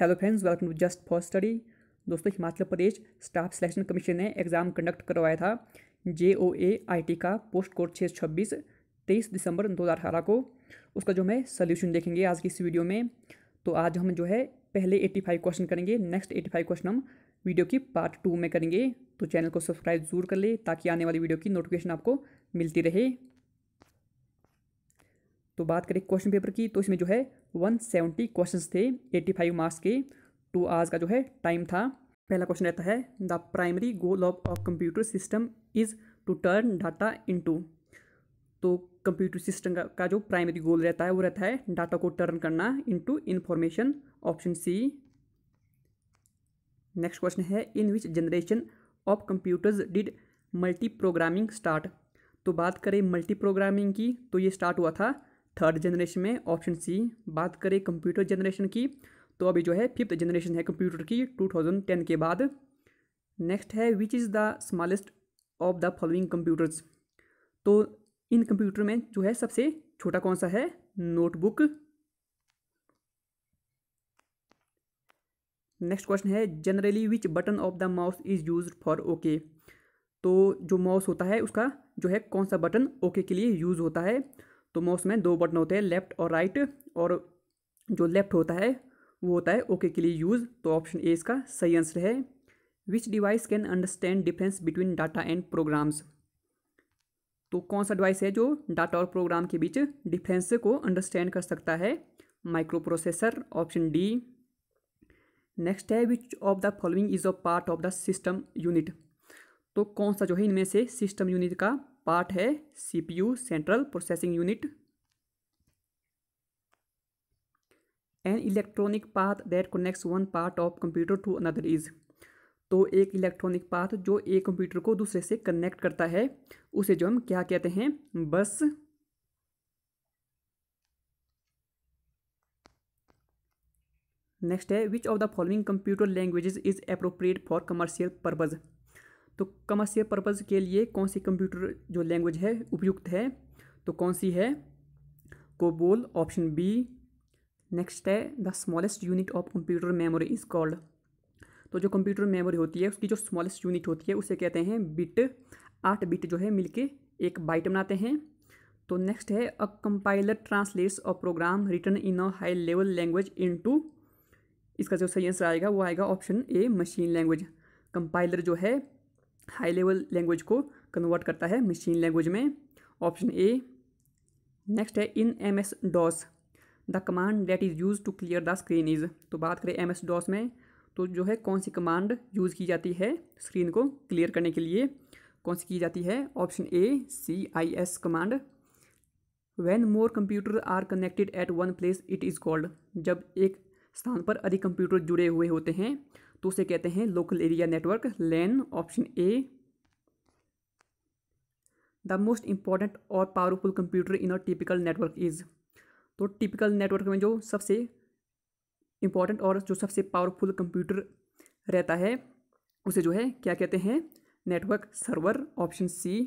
hello friends welcome to just for study दोस्तों Himachal Pradesh staff selection commission ने exam conduct करवाया था J O A I T का post code छः छब्बीस तेईस दिसंबर दो हज़ार अठारह को उसका जो है सोल्यूशन देखेंगे आज की इस वीडियो में तो आज हम जो है पहले एट्टी फाइव क्वेश्चन करेंगे नेक्स्ट एट्टी फाइव क्वेश्चन हम वीडियो की पार्ट टू में करेंगे तो चैनल को सब्सक्राइब जरूर कर ले ताकि आने वाली वीडियो की नोटिफिकेशन आपको मिलती रहे तो बात करें क्वेश्चन पेपर की तो इसमें जो है वन सेवेंटी क्वेश्चन थे एटी फाइव मार्क्स के टू तो आवर्स का जो है टाइम था पहला क्वेश्चन रहता है the primary goal of a computer system is to turn data into तो कंप्यूटर सिस्टम का, का जो प्राइमरी गोल रहता है वो रहता है डाटा को टर्न करना into information option C next question है in which generation of computers did multi programming start तो बात करें मल्टी प्रोग्रामिंग की तो ये स्टार्ट हुआ था थर्ड जनरेशन में ऑप्शन सी बात करें कंप्यूटर जनरेशन की तो अभी जो है फिफ्थ जनरेशन है कंप्यूटर की 2010 के बाद नेक्स्ट है which is the smallest of the following computers तो इन कंप्यूटर में जो है सबसे छोटा कौन सा है नोटबुक नेक्स्ट क्वेश्चन है generally which button of the mouse is use for okay तो जो माउस होता है उसका जो है कौन सा बटन ओके okay के लिए यूज़ होता है तो माउस में दो बटन होते हैं लेफ्ट और राइट और जो लेफ्ट होता है वो होता है ओके के लिए यूज़ तो ऑप्शन ए इसका सही आंसर है which device can understand difference between data and programs तो कौन सा डिवाइस है जो डाटा और प्रोग्राम के बीच डिफरेंस को अंडरस्टैंड कर सकता है microprocessor option D next है which of the following is a part of the system unit तो कौन सा जो है इनमें से सिस्टम यूनिट का पार्ट है CPU central processing unit an electronic path that connects one part of computer to another is तो एक इलेक्ट्रॉनिक पाथ जो एक कंप्यूटर को दूसरे से कनेक्ट करता है उसे जो हम क्या कहते हैं बस नेक्स्ट है which of the following computer languages is appropriate for commercial purpose तो कमर्शियल पर्पज़ के लिए कौन सी कंप्यूटर जो लैंग्वेज है उपयुक्त है तो कौन सी है कोबोल ऑप्शन बी नेक्स्ट है the smallest unit of computer memory is called तो जो कंप्यूटर मेमोरी होती है उसकी जो स्मॉलेस्ट यूनिट होती है उसे कहते हैं बिट आठ बिट जो है मिलके एक बाइट बनाते हैं तो नेक्स्ट है a compiler translates a program return in a high level language into इसका जो सही आंसर आएगा वो आएगा option A machine language compiler जो है हाई लेवल लैंग्वेज को कन्वर्ट करता है मशीन लैंग्वेज में ऑप्शन ए नेक्स्ट है in M S DOS the command that is use to clear the screen is तो बात करें एम एस डॉस में तो जो है कौन सी कमांड यूज़ की जाती है स्क्रीन को क्लियर करने के लिए कौन सी की जाती है option A C L S command when more computer are connected at one place it is called जब एक स्थान पर अधिक कंप्यूटर जुड़े हुए होते हैं तो उसे कहते हैं local area network LAN option A the most important और powerful computer in a typical network is तो टिपिकल नेटवर्क में जो सबसे इंपॉर्टेंट और जो सबसे पावरफुल कंप्यूटर रहता है उसे जो है क्या कहते हैं network server option C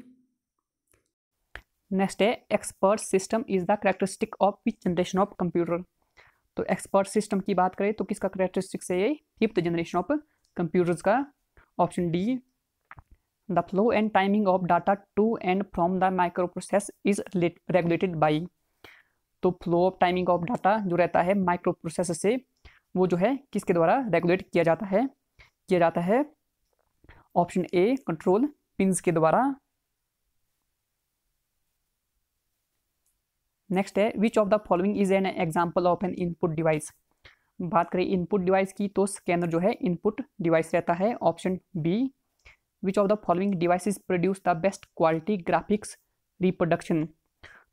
next है expert system is the characteristic of which generation of computer तो एक्सपर्ट सिस्टम की बात करें तो किसका करेक्टरिस्टिक्स है ये फिफ्थ जनरेशन ऑफ कंप्यूटर्स का option D the flow and timing of data to and from the micro process is regulated by तो flow of timing of data जो रहता है माइक्रो प्रोसेस से वो जो है किसके द्वारा रेगुलेट किया जाता है किया जाता है ऑप्शन ए कंट्रोल पिंस के द्वारा नेक्स्ट है which of the following is an example of an input device बात करें इनपुट डिवाइस की तो स्कैनर जो है इनपुट डिवाइस रहता है option B which of the following device produce the best quality graphics reproduction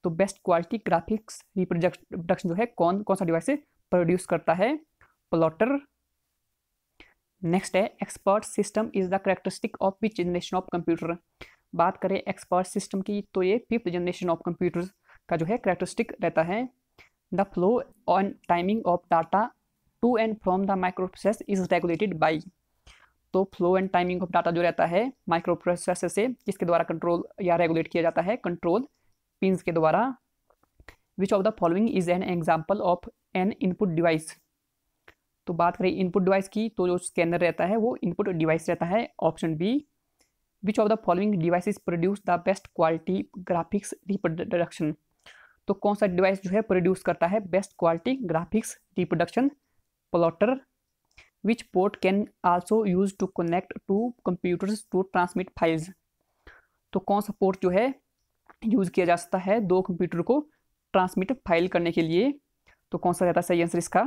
तो बेस्ट क्वालिटी ग्राफिक्स रिप्रोडक्शन जो है कौन कौन सा डिवाइस प्रोड्यूस करता है प्लॉटर नेक्स्ट है expert system is the characteristic of which generation of computer बात करें एक्सपर्ट सिस्टम की तो ये फिफ्थ जनरेशन ऑफ कंप्यूटर्स का जो है करेक्टरिस्टिक रहता है the flow on timing of data to and from the micro process is regulated by तो flow and timing of data जो रहता है माइक्रो प्रोसेस से किसके द्वारा कंट्रोल या रेगुलेट किया जाता है कंट्रोल पिंस के द्वारा which of the following is an example of an input device तो बात करें इनपुट डिवाइस की तो जो स्कैनर रहता है वो इनपुट डिवाइस रहता है option B which of the following device produce the best quality graphics reproduction तो कौन सा डिवाइस जो है प्रोड्यूस करता है best quality graphics reproduction plotter which port can also use to connect to computers to transmit files तो कौन सा पोर्ट जो है यूज़ किया जा सकता है दो कंप्यूटर को ट्रांसमिट फाइल करने के लिए तो कौन सा रहता है सही आंसर इसका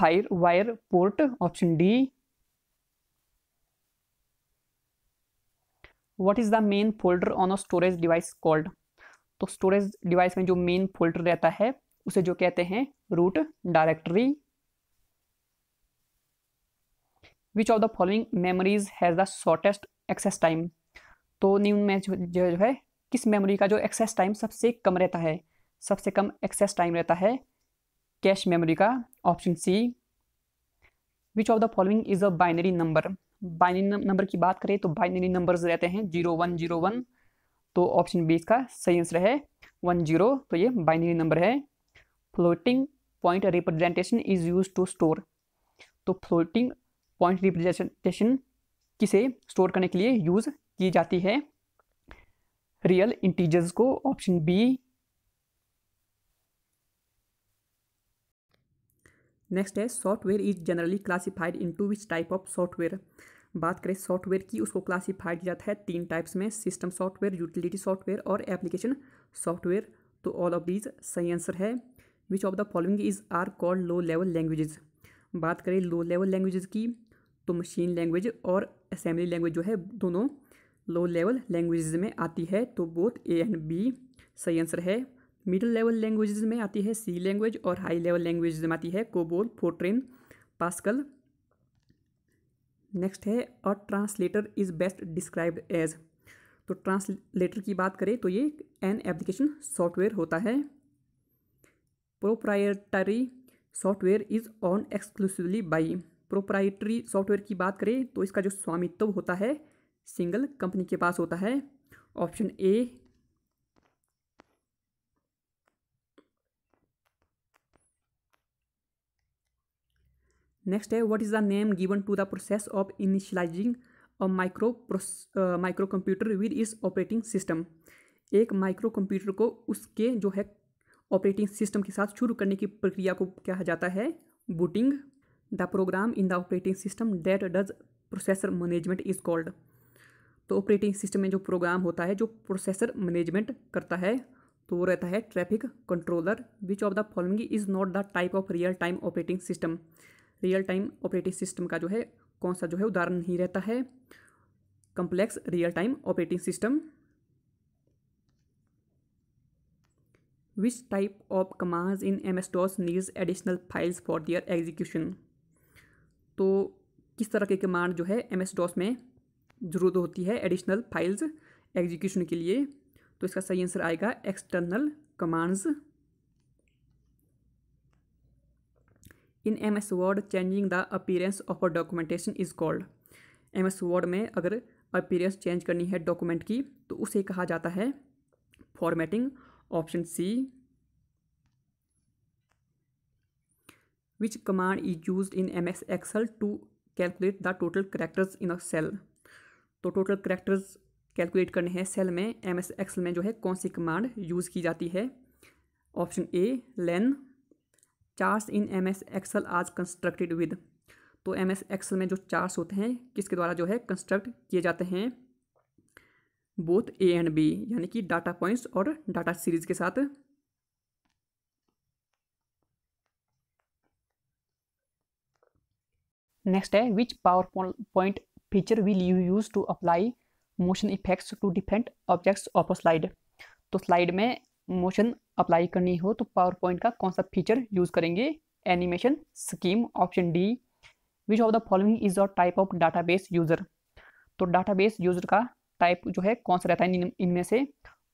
fire wire port option D what is the main folder on a storage device called तो स्टोरेज डिवाइस में जो मेन फोल्डर रहता है उसे जो कहते हैं root directory which of the following memories has the shortest access time तो न्यू में जो, जो है किस मेमोरी का जो एक्सेस टाइम सबसे कम रहता है सबसे कम एक्सेस टाइम रहता है कैश मेमोरी का option C which of the following is a binary number binary number की बात करें तो बाइनरी नंबर्स रहते हैं जीरो वन जीरो वन तो ऑप्शन बी इसका सही आंसर है वन जीरो तो ये बाइनरी नंबर है floating point representation is use to store तो फ्लोटिंग पॉइंट रिप्रेजेंटेशन किसे स्टोर करने के लिए यूज़ की जाती है रियल इंटीजर्स को ऑप्शन बी नेक्स्ट है software is generally classified into which type of software बात करें सॉफ्टवेयर की उसको क्लासीफाइड किया जाता है तीन टाइप्स में सिस्टम सॉफ्टवेयर यूटिलिटी सॉफ्टवेयर और एप्लीकेशन सॉफ्टवेयर तो ऑल ऑफ दीज सही आंसर है which of the following is are called low level languages बात करें लो लेवल लैंग्वेजेस की तो मशीन लैंग्वेज और असेंबली लैंग्वेज जो है दोनों लो लेवल लैंग्वेजेस में आती है तो बोथ ए एंड बी सही आंसर है मिडिल लेवल लैंग्वेजेस में आती है सी लैंग्वेज और हाई लेवल लैंग्वेजेस में आती है कोबोल फोट्रेन पास्कल नेक्स्ट है a translator is best described as तो ट्रांसलेटर की बात करें तो ये एन एप्लीकेशन सॉफ्टवेयर होता है proprietary software is on exclusively by proprietary software की बात करें तो इसका जो स्वामित्व होता है सिंगल कंपनी के पास होता है ऑप्शन ए नेक्स्ट है what is the name given to the process of initializing a micro micro computer with its operating system एक माइक्रो कंप्यूटर को उसके जो है ऑपरेटिंग सिस्टम के साथ शुरू करने की प्रक्रिया को कहा जाता है booting the program in the operating system that does processor management is called तो ऑपरेटिंग सिस्टम में जो प्रोग्राम होता है जो प्रोसेसर मैनेजमेंट करता है तो वो रहता है traffic controller which of the following is not the type of real time operating system real time operating system का जो है कौन सा जो है उदाहरण नहीं रहता है complex real time operating system which type of commands in M dos needs additional files for their execution तो किस तरह के कमांड जो है एम एस डॉस में ज़रूरत होती है एडिशनल फाइल्स एग्जीक्यूशन के लिए तो इसका सही आंसर आएगा external commands in M S Word changing the appearance of a documentation is called M S Word में अगर अपीरेंस चेंज करनी है डॉक्यूमेंट की तो उसे कहा जाता है formatting option C which command is use in M S Excel to calculate the total characters in a cell तो टोटल करेक्टर्स कैलकुलेट करने हैं सेल में एम एस एक्सल में जो है कौन सी कमांड यूज़ की जाती है option A line charts in M S Excel as constructed with तो एम एस एक्सल में जो चार्ट्स होते हैं किसके द्वारा जो है कंस्ट्रक्ट किए जाते हैं बोथ ए एंड बी यानी कि डाटा पॉइंट्स और डाटा सीरीज के साथ नेक्स्ट है which PowerPoint feature will you use to apply motion effects to different objects of a slide तो स्लाइड में मोशन अप्लाई करनी हो तो पावर पॉइंट का कौन सा फीचर यूज़ करेंगे animation scheme option D which of the following is your type of base user तो बेस यूज़र का टाइप जो है कौन सा रहता है इनमें से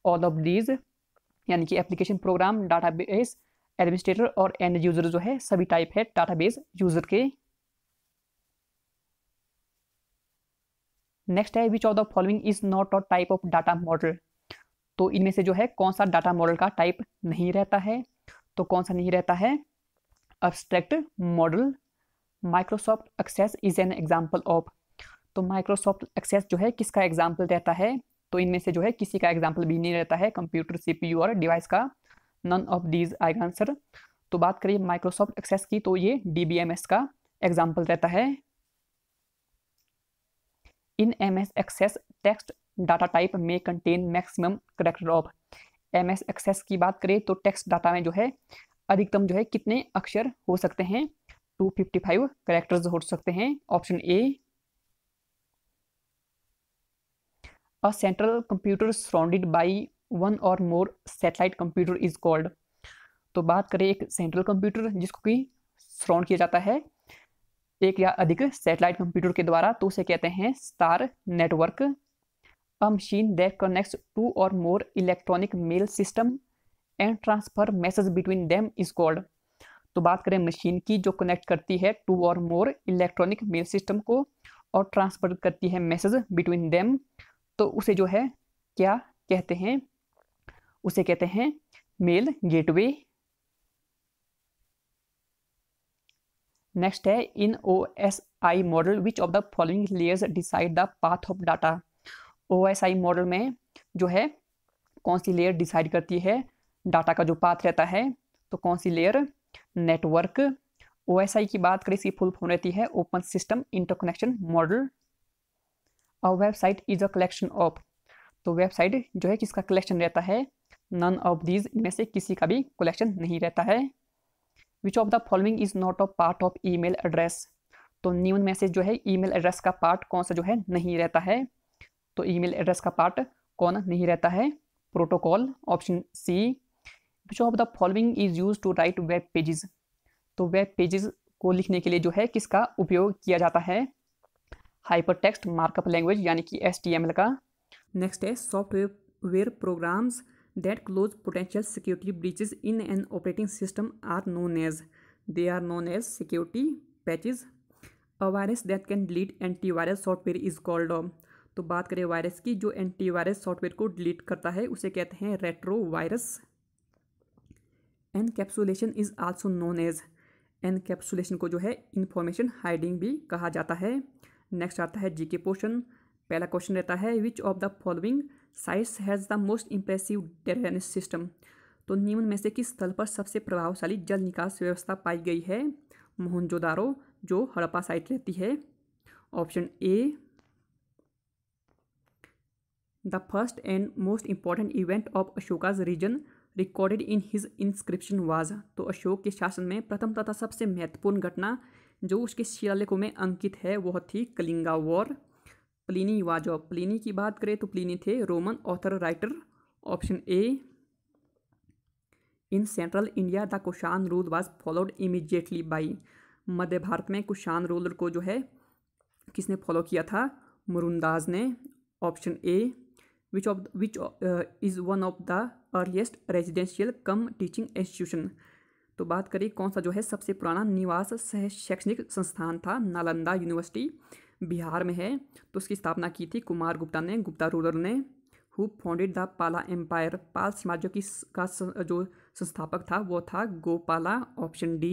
ऑल ऑफ दीज यानी कि एप्लीकेशन प्रोग्राम बेस एडमिनिस्ट्रेटर और एंड यूज़र जो है सभी टाइप है बेस यूज़र के नेक्स्ट है which of the following is not a type of data model तो इनमें से जो है कौन सा डाटा मॉडल का टाइप नहीं रहता है तो कौन सा नहीं रहता है abstract model Microsoft Access is an example of तो माइक्रोसॉफ्ट एक्सेस जो है किसका एग्जाम्पल रहता है तो इनमें से जो है किसी का एग्जाम्पल भी नहीं रहता है कंप्यूटर सी और डिवाइस का none of these I answer तो बात करिए माइक्रोसॉफ्ट एक्सेस की तो ये डी का एग्जाम्पल रहता है in M S Access text data type may contain maximum character of M S Access की बात करें तो टेक्स्ट डाटा में जो है अधिकतम जो है कितने अक्षर हो सकते हैं 255 करेक्टर्स हो सकते हैं option A a central computer surrounded by one or more satellite computer is called तो बात करें एक सेंट्रल कंप्यूटर जिसको कि सराउंड किया जाता है एक या अधिक सैटेलाइट कंप्यूटर के द्वारा तो उसे कहते हैं star network a machine that connects two or more electronic mail system and transfer message between them is called तो बात करें मशीन की जो कनेक्ट करती है टू और मोर इलेक्ट्रॉनिक मेल सिस्टम को और ट्रांसफर करती है मैसेज बिटवीन देम तो उसे जो है क्या कहते हैं उसे कहते हैं मेल गेटवे नेक्स्ट है in O S I model which of the following layers decide the path of data O model में जो है कौन सी लेयर डिसाइड करती है डाटा का जो पाथ रहता है तो कौन सी लेयर नेटवर्क ओ की बात करें इसकी फुल फॉर्म रहती है ओपन सिस्टम इंटरकनेक्शन मॉडल और website is a collection of तो वेबसाइट जो है किसका कलेक्शन रहता है नन ऑफ दीज इनमें से किसी का भी कलेक्शन नहीं रहता है which of the following is not a part of email address तो न्यून मैसेज जो है ईमेल एड्रेस का पार्ट कौन सा जो है नहीं रहता है तो ईमेल एड्रेस का पार्ट कौन नहीं रहता है protocol option C which of the following is use to write web pages तो वेब पेजेस को लिखने के लिए जो है किसका उपयोग किया जाता है हाइपर टेक्स्ट मार्कअप लैंग्वेज यानी कि एस का नेक्स्ट है software programs that close potential security breaches in an operating system are known as they are known as security patches a virus that can lead antivirus software is called तो बात करें virus की जो antivirus software को delete करता है उसे कहते हैं retrovirus encapsulation is also known as encapsulation को जो है इन्फॉर्मेशन हाइडिंग भी कहा जाता है नेक्स्ट आता है जीके पोर्शन पहला क्वेश्चन रहता है which of the following sites has the most impressive drainage system तो निम्न में से किस स्थल पर सबसे प्रभावशाली जल निकास व्यवस्था पाई गई है मोहनजोदारो जो हड़प्पा साइट रहती है option A the first and most important event of Ashoka's region recorded in his inscription was तो अशोक के शासन में प्रथम तथा सबसे महत्वपूर्ण घटना जो उसके शिलालेखों में अंकित है वह थी Kalinga war Pliny was Pliny की बात करें तो प्लिनी थे Roman author writer option A in central India the Kushan rule was followed immediately by मध्य भारत में कुशान रूलर को जो है किसने फॉलो किया था मुरुंदाज ने option A which of which uh, is one of the earliest residential cum teaching institution तो बात करें कौन सा जो है सबसे पुराना निवास सह शैक्षणिक संस्थान था नालंदा यूनिवर्सिटी बिहार में है तो उसकी स्थापना की थी कुमार गुप्ता ने गुप्ता रूलर ने who founded the Pala empire Pala समाजों की का जो संस्थापक था वो था Gopala option D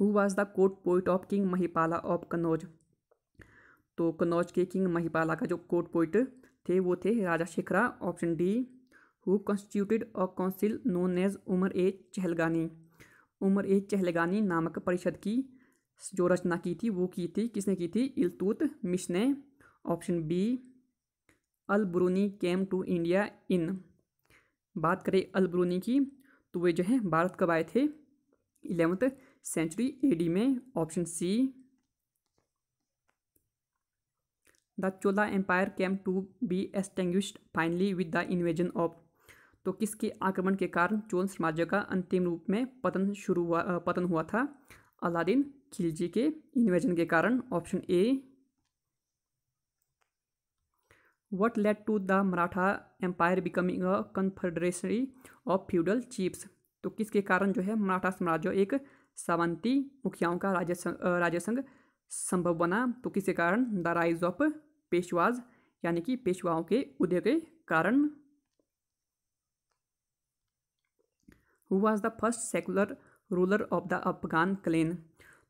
who was the court poet of king Mahipala of Kannauj तो कन्नौज के किंग महिपाला का जो कोर्ट पोइट थे वो थे Rajashekhara option D who constituted a council known as Umar e Chahalgani Umar e Chahalgani नामक परिषद की जो रचना की थी वो की थी किसने की थी इलतूत मिश ने option B Alberuni came to India in बात करें अल की तो वे जो है भारत कब आए थे इलेवंथ सेंचुरी एडी में option C the Chola empire came to be extinguished finally with the invasion of तो किसके आक्रमण के कारण चोल साम्राज्य का अंतिम रूप में पतन शुरू हुआ पतन हुआ था अलादीन खिलजी के इन्वेजन के कारण option A what led to the Maratha empire becoming a confederacy of feudal chiefs तो किसके कारण जो है मराठा साम्राज्य एक सावंती मुखियाओं का राज्य संघ संभव बना तो किसके कारण द राइज ऑफ पेशवाज यानी कि पेशवाओं के उदय के कारण who was the first secular ruler of the Afghan clan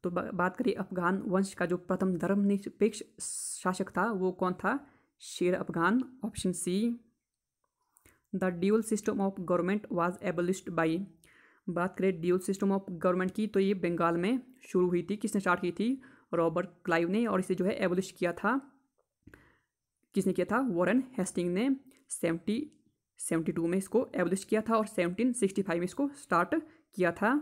तो बात करिए अफगान वंश का जो प्रथम धर्मनिरपेक्ष शासक था वो कौन था Sher Afghan option C the dual system of government was abolished by बात करें ड्यूअल सिस्टम ऑफ गवर्नमेंट की तो ये बंगाल में शुरू हुई थी किसने स्टार्ट की थी रॉबर्ट क्लाइव ने और इसे जो है एबलिश किया था किसने किया था वॉरेन हेस्टिंग ने सेवेंटी सेवेंटी टू में इसको एब्लिश किया था और सेवनटीन सिक्सटी फाइव में इसको स्टार्ट किया था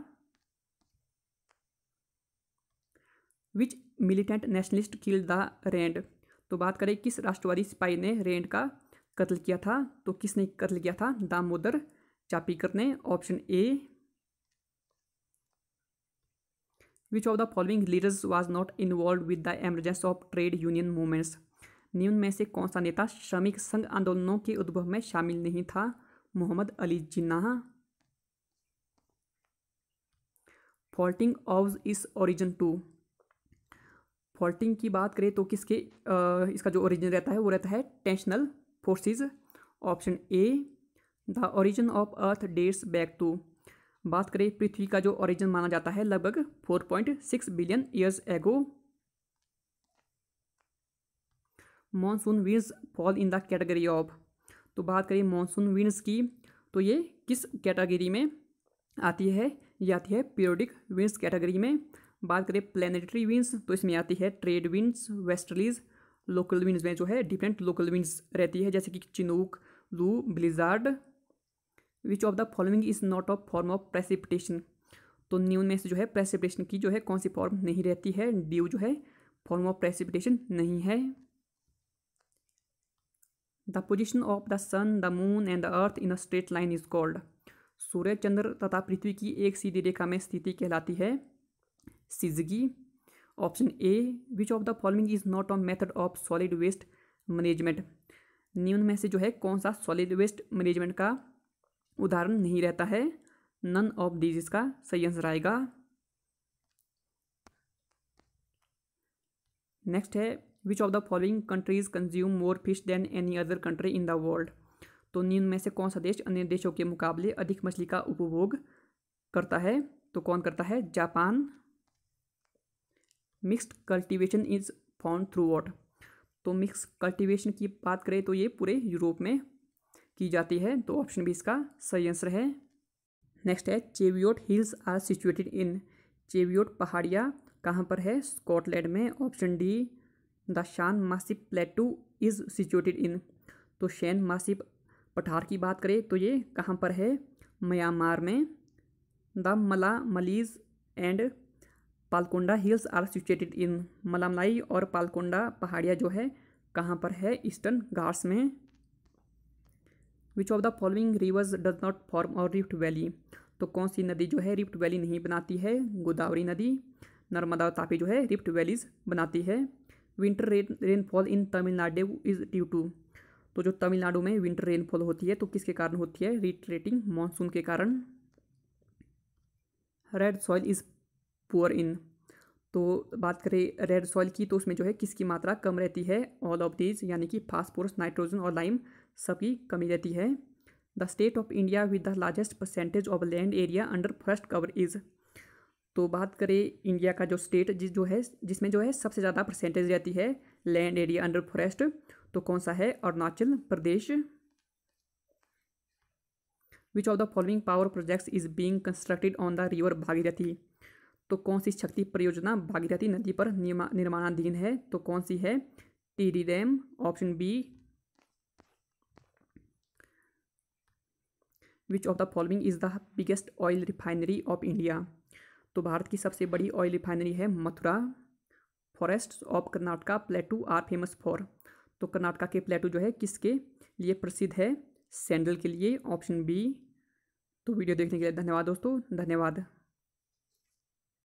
which militant nationalist kill the Rand तो बात करें किस राष्ट्रवादी सिपाही ने रेंड का कत्ल किया था तो किसने कत्ल किया था दामोदर चापीकर ने option A which of the following leaders was not involved with the emergence of trade union movements निम्न में से कौन सा नेता श्रमिक संघ आंदोलनों के उद्भव में शामिल नहीं था मोहम्मद अली जिन्ना फॉल्टिंग ऑफ इस ओरिजिन टू फॉल्टिंग की बात करें तो किसके इसका जो ओरिजिन रहता है वो रहता है tensional forces option A the origin of earth dates back to बात करें पृथ्वी का जो ओरिजिन माना जाता है लगभग 4.6 billion years ago monsoon winds fall in the category of तो बात करें मानसून विंड्स की तो ये किस कैटेगरी में आती है ये आती है पीरियोडिक विंड्स कैटेगरी में बात करें प्लेनेटरी विंड्स तो इसमें आती है trade winds westerlies local winds में जो है डिफरेंट लोकल विंड्स रहती है जैसे कि chinook loo blizzard which of the following is not of form of precipitation तो न्यून में से जो है प्रेसिपिटेशन की जो है कौन सी फॉर्म नहीं रहती है ड्यू जो है फॉर्म ऑफ प्रेसिपिटेशन नहीं है The position of the sun, the moon and the earth in a straight line is called सूर्य चंद्र तथा पृथ्वी की एक सीधी रेखा में स्थिति कहलाती है सिजगी option A which of the following is not a method of solid waste management निम्न में से जो है कौन सा सॉलिड वेस्ट मैनेजमेंट का उदाहरण नहीं रहता है नन ऑफ दीज इसका सही आंसर आएगा नेक्स्ट है which of the following countries consume more fish than any other country in the world तो निम्न में से कौन सा देश अन्य देशों के मुकाबले अधिक मछली का उपभोग करता है तो कौन करता है Japan mixed cultivation is found through what तो मिक्स कल्टीवेशन की बात करें तो ये पूरे यूरोप में की जाती है तो ऑप्शन भी इसका सही आंसर है नेक्स्ट है Cheviot hills are situated in Cheviot पहाड़िया कहाँ पर है स्कॉटलैंड में ऑप्शन डी द शान मासिप प्लेटू इज़ सिचुएटेड इन तो शैन मासिफ पठार की बात करें तो ये कहाँ पर है म्यांमार में the Malla Malais and Palkonda hills are situated in Mallamalai और पालकोंडा पहाड़ियाँ जो है कहाँ पर है ईस्टर्न घाट्स में which of the following rivers does not form और रिफ्ट वैली तो कौन सी नदी जो है रिफ्ट वैली नहीं बनाती है गोदावरी नदी नर्मदा तापी जो है रिफ्ट वैलीज बनाती है winter rain rainfall in Tamil Nadu is due to तो जो तमिलनाडु में विंटर रेनफॉल होती है तो किसके कारण होती है रिट्रेटिंग मानसून के कारण red soil is poor in तो बात करें रेड सॉइल की तो उसमें जो है किसकी मात्रा कम रहती है ऑल ऑफ दीज यानी कि फास्फोरस नाइट्रोजन और लाइम सबकी कमी रहती है the state of India with the largest percentage of land area under forest cover is तो बात करें इंडिया का जो स्टेट जिस जो है जिसमें जो है सबसे ज़्यादा परसेंटेज रहती है लैंड एरिया अंडर फॉरेस्ट तो कौन सा है Arunachal Pradesh which of the following power projects is being constructed on the river Bhagirathi तो कौन सी शक्ति परियोजना भागीरथी नदी पर निर्माणाधीन है तो कौन सी है Tehri dam option B which of the following is the biggest oil refinery of India तो भारत की सबसे बड़ी ऑयल रिफाइनरी है Mathura forest of Karnataka plateau are famous for तो कर्नाटका के प्लेटू जो है किसके लिए प्रसिद्ध है सैंडल के लिए ऑप्शन बी तो वीडियो देखने के लिए धन्यवाद दोस्तों धन्यवाद